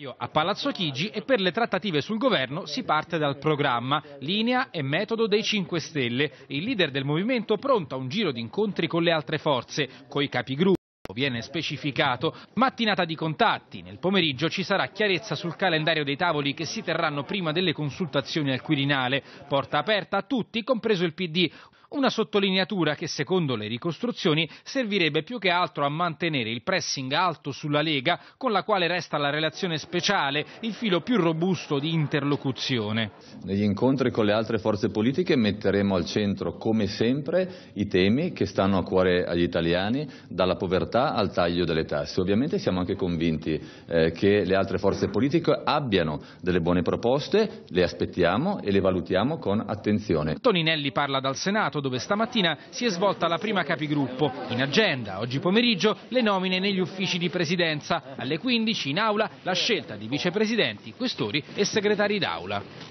gennaio a Palazzo Chigi e per le trattative sul governo si parte dal programma, linea e metodo dei 5 Stelle. Il leader del movimento pronto a un giro di incontri con le altre forze, coi capigruppo viene specificato, mattinata di contatti. Nel pomeriggio ci sarà chiarezza sul calendario dei tavoli che si terranno prima delle consultazioni al Quirinale. Porta aperta a tutti, compreso il PD. Una sottolineatura che secondo le ricostruzioni servirebbe più che altro a mantenere il pressing alto sulla Lega con la quale resta la relazione speciale, il filo più robusto di interlocuzione. Negli incontri con le altre forze politiche metteremo al centro, come sempre, i temi che stanno a cuore agli italiani, dalla povertà al taglio delle tasse. Ovviamente siamo anche convinti eh, che le altre forze politiche abbiano delle buone proposte, le aspettiamo e le valutiamo con attenzione. Toninelli parla dal Senato Senato dove stamattina si è svolta la prima capigruppo. In agenda, oggi pomeriggio, le nomine negli uffici di presidenza. Alle 15 in aula la scelta di vicepresidenti, questori e segretari d'aula.